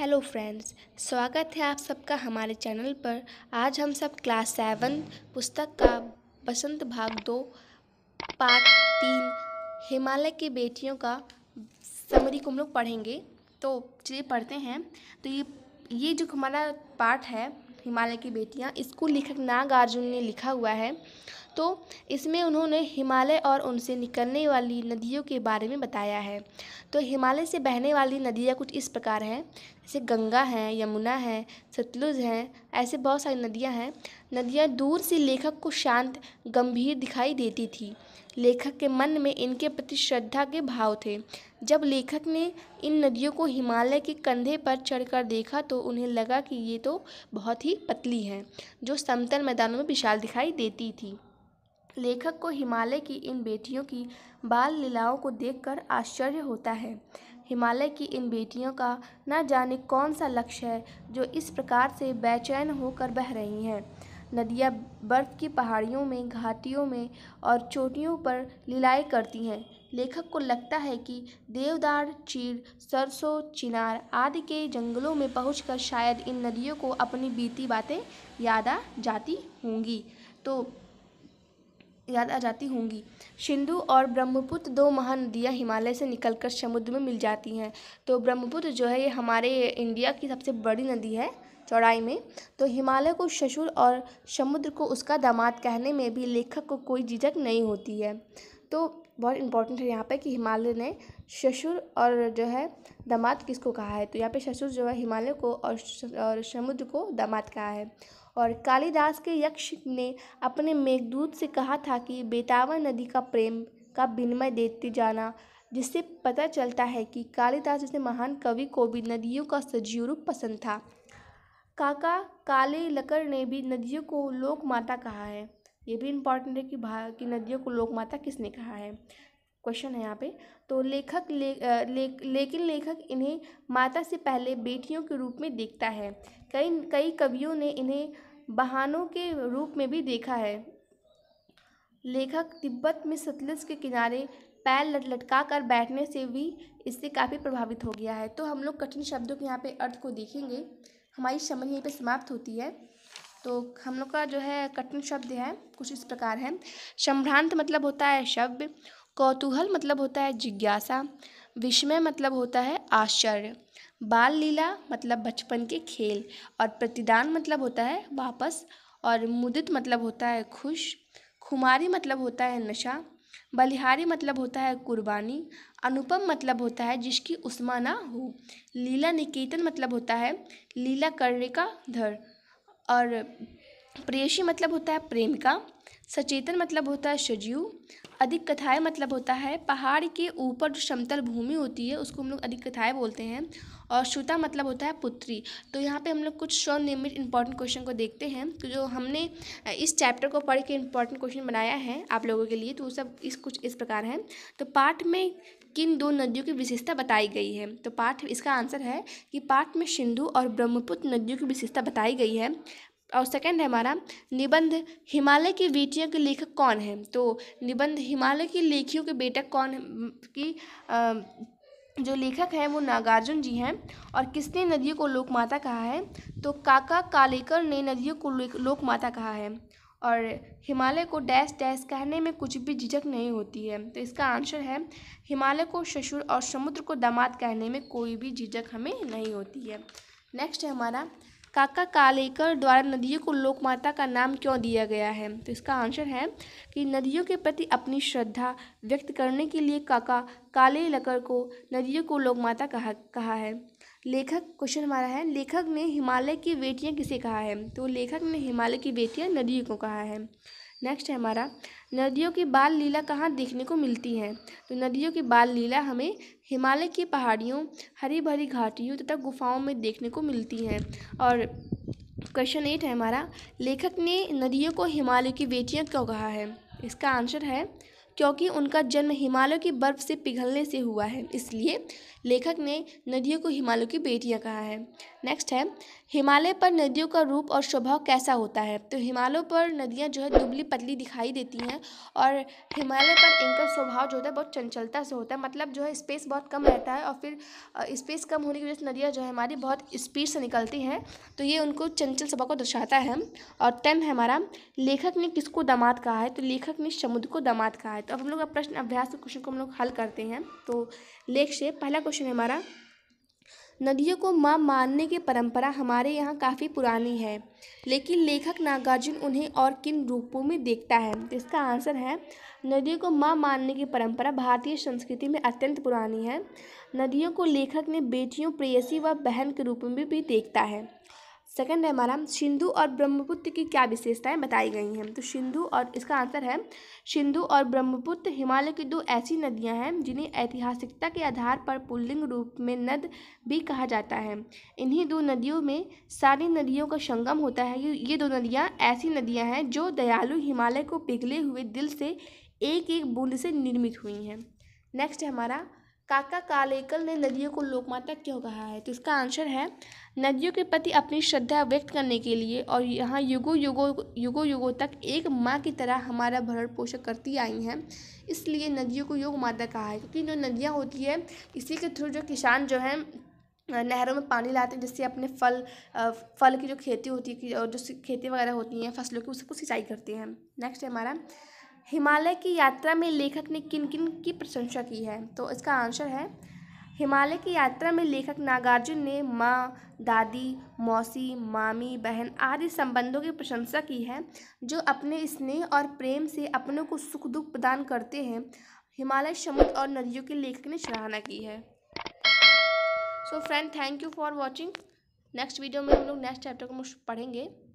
hello friends स्वागत है आप सबका हमारे चैनल पर आज हम सब क्लास सेवन पुस्तक का बसंत भाग दो पार्ट तीन हिमालय की बेटियों का समरी को हम लोग पढ़ेंगे तो चलिए पढ़ते हैं तो ये ये जो हमारा पाठ है हिमालय की बेटियाँ इसको लेखक नागार्जुन ने लिखा हुआ है तो इसमें उन्होंने हिमालय और उनसे निकलने वाली नदियों के बारे में बताया है तो हिमालय से बहने वाली नदियाँ कुछ इस प्रकार हैं जैसे गंगा है यमुना है सतलुज हैं ऐसे बहुत सारी नदियाँ हैं नदियाँ दूर से लेखक को शांत गंभीर दिखाई देती थी लेखक के मन में इनके प्रति श्रद्धा के भाव थे जब लेखक ने इन नदियों को हिमालय के कंधे पर चढ़कर देखा तो उन्हें लगा कि ये तो बहुत ही पतली हैं जो समतल मैदानों में विशाल दिखाई देती थी लेखक को हिमालय की इन बेटियों की बाल लीलाओं को देखकर आश्चर्य होता है हिमालय की इन बेटियों का न जाने कौन सा लक्ष्य है जो इस प्रकार से बेचैन होकर बह रही हैं नदियाँ बर्फ़ की पहाड़ियों में घाटियों में और चोटियों पर लीलाएँ करती हैं लेखक को लगता है कि देवदार चीड़ सरसों चिनार आदि के जंगलों में पहुँच शायद इन नदियों को अपनी बीती बातें याद आ जाती होंगी तो याद आ जाती होंगी सिंधु और ब्रह्मपुत्र दो महानदियाँ हिमालय से निकलकर समुद्र में मिल जाती हैं तो ब्रह्मपुत्र जो है ये हमारे इंडिया की सबसे बड़ी नदी है चौड़ाई में तो हिमालय को शशुर और समुद्र को उसका दामाद कहने में भी लेखक को कोई झिझक नहीं होती है तो बहुत इंपॉर्टेंट है यहाँ पे कि हिमालय ने शशुर और जो है दामाद किसको कहा है तो यहाँ पे शशुर जो है हिमालय को और और समुद्र को दामाद कहा है और कालिदास के यक्ष ने अपने मेघदूत से कहा था कि बेतावा नदी का प्रेम का विनिमय देते जाना जिससे पता चलता है कि कालिदास जैसे महान कवि को भी नदियों का सजीव रूप पसंद था काका काले लकर ने भी नदियों को लोक माता कहा है ये भी इम्पॉर्टेंट है कि भा की नदियों को लोक माता किसने कहा है क्वेश्चन है यहाँ पे तो लेखक ले, ले, लेकिन लेखक इन्हें माता से पहले बेटियों के रूप में देखता है कई कई कवियों ने इन्हें बहानों के रूप में भी देखा है लेखक तिब्बत में सतलज के किनारे पैर लट लटका कर बैठने से भी इससे काफ़ी प्रभावित हो गया है तो हम लोग कठिन शब्दों के यहाँ पे अर्थ को देखेंगे हमारी समझ यहीं पे समाप्त होती है तो हम लोग का जो है कठिन शब्द है कुछ इस प्रकार है संभ्रांत मतलब होता है शब्द कौतूहल मतलब होता है जिज्ञासा विस्मय मतलब होता है आश्चर्य बाल लीला मतलब बचपन के खेल और प्रतिदान मतलब होता है वापस और मुदित मतलब होता है खुश खुमारी मतलब होता है नशा बलिहारी मतलब होता है कुर्बानी अनुपम मतलब होता है जिसकी उस्मा ना हो लीला निकेतन मतलब होता है लीला करने का धर और प्रेषी मतलब होता है प्रेम का सचेतन मतलब होता है सजीव अधिक कथाएँ मतलब होता है पहाड़ के ऊपर जो समतल भूमि होती है उसको हम लोग अधिक कथाएँ बोलते हैं और श्रुता मतलब होता है पुत्री तो यहाँ पे हम लोग कुछ स्वनिर्मित इंपॉर्टेंट क्वेश्चन को देखते हैं तो जो हमने इस चैप्टर को पढ़ के इम्पॉर्टेंट क्वेश्चन बनाया है आप लोगों के लिए तो वो सब इस कुछ इस प्रकार है तो पाठ में किन दो नदियों की विशेषता बताई गई है तो पाठ इसका आंसर है कि पाठ में सिंधु और ब्रह्मपुत्र नदियों की विशेषता बताई गई है और सेकंड है हमारा निबंध हिमालय की बेटियों के लेखक कौन है तो निबंध हिमालय की लेखियों के बेटक कौन की जो लेखक हैं वो नागार्जुन जी हैं और किसने नदियों को लोकमाता कहा है तो काका कालेकर ने नदियों को लोकमाता कहा है और हिमालय को डैश डैश कहने में कुछ भी झिझक नहीं होती है तो इसका आंसर है हिमालय को शशुर और समुद्र को दामाद कहने में कोई भी झिझक हमें नहीं होती है नेक्स्ट है हमारा काका कालेकर द्वारा नदियों को लोकमाता का नाम क्यों दिया गया है तो इसका आंसर है कि नदियों के प्रति अपनी श्रद्धा व्यक्त करने के लिए काका काले लकर को नदियों को लोकमाता कहा कहा है लेखक क्वेश्चन हमारा है लेखक ने हिमालय की बेटियाँ किसे कहा है तो लेखक ने हिमालय की बेटियाँ नदियों को कहा है नेक्स्ट है हमारा नदियों की बाल लीला कहाँ देखने को मिलती है तो नदियों की बाल लीला हमें हिमालय की पहाड़ियों हरी भरी घाटियों तथा गुफाओं में देखने को मिलती हैं और क्वेश्चन एट है हमारा लेखक ने नदियों को हिमालय की बेटियाँ क्यों कहा है इसका आंसर है क्योंकि उनका जन्म हिमालय की बर्फ़ से पिघलने से हुआ है इसलिए लेखक ने नदियों को हिमालय की बेटियाँ कहा है नेक्स्ट है हिमालय पर नदियों का रूप और स्वभाव कैसा होता है तो हिमालयों पर नदियाँ जो है दुबली पतली दिखाई देती हैं और हिमालय पर इनका स्वभाव जो होता है बहुत चंचलता से होता है मतलब जो है स्पेस बहुत कम रहता है और फिर स्पेस कम होने की वजह से नदियाँ जो है हमारी बहुत स्पीड से निकलती हैं तो ये उनको चंचल स्वभाव को दर्शाता है और टेन है हमारा लेखक ने किसको दामाद कहा है तो लेखक ने समुद्र को दामाद कहा है तो अब हम लोग प्रश्न अभ्यास क्वेश्चन को हम लोग हल करते हैं तो लेख से पहला क्वेश्चन है हमारा नदियों को माँ मानने की परंपरा हमारे यहाँ काफ़ी पुरानी है लेकिन लेखक नागार्जुन उन्हें और किन रूपों में देखता है तो इसका आंसर है नदियों को माँ मानने की परंपरा भारतीय संस्कृति में अत्यंत पुरानी है नदियों को लेखक ने बेटियों प्रेयसी व बहन के रूप में भी देखता है सेकंड है हमारा सिंधु और ब्रह्मपुत्र की क्या विशेषताएं बताई गई हैं तो सिंधु और इसका आंसर है सिंधु और ब्रह्मपुत्र हिमालय की दो ऐसी नदियां हैं जिन्हें ऐतिहासिकता के आधार पर पुल्लिंग रूप में नद भी कहा जाता है इन्हीं दो नदियों में सारी नदियों का संगम होता है ये दो नदियाँ ऐसी नदियाँ हैं जो दयालु हिमालय को पिघले हुए दिल से एक एक बूंद से निर्मित हुई हैं नेक्स्ट है हमारा काका कालेकल ने नदियों को लोकमाता क्यों कहा है तो इसका आंसर है नदियों के प्रति अपनी श्रद्धा व्यक्त करने के लिए और यहाँ युगो युगों युगों युगों तक एक माँ की तरह हमारा भरण पोषण करती आई हैं इसलिए नदियों को योग माता कहा है क्योंकि जो नदियाँ होती है इसी के थ्रू जो किसान जो है नहरों में पानी लाते हैं जिससे अपने फल फल की जो खेती होती है और जो खेती वगैरह होती हैं फसलों की उसको सिंचाई करते हैं नेक्स्ट है हमारा हिमालय की यात्रा में लेखक ने किन किन की प्रशंसा की है तो इसका आंसर है हिमालय की यात्रा में लेखक नागार्जुन ने माँ दादी मौसी मामी बहन आदि संबंधों की प्रशंसा की है जो अपने स्नेह और प्रेम से अपनों को सुख दुख प्रदान करते हैं हिमालय समुद्र और नदियों के लेखक ने सराहना की है so friend thank you for watching next video में हम लोग नेक्स्ट चैप्टर को पढ़ेंगे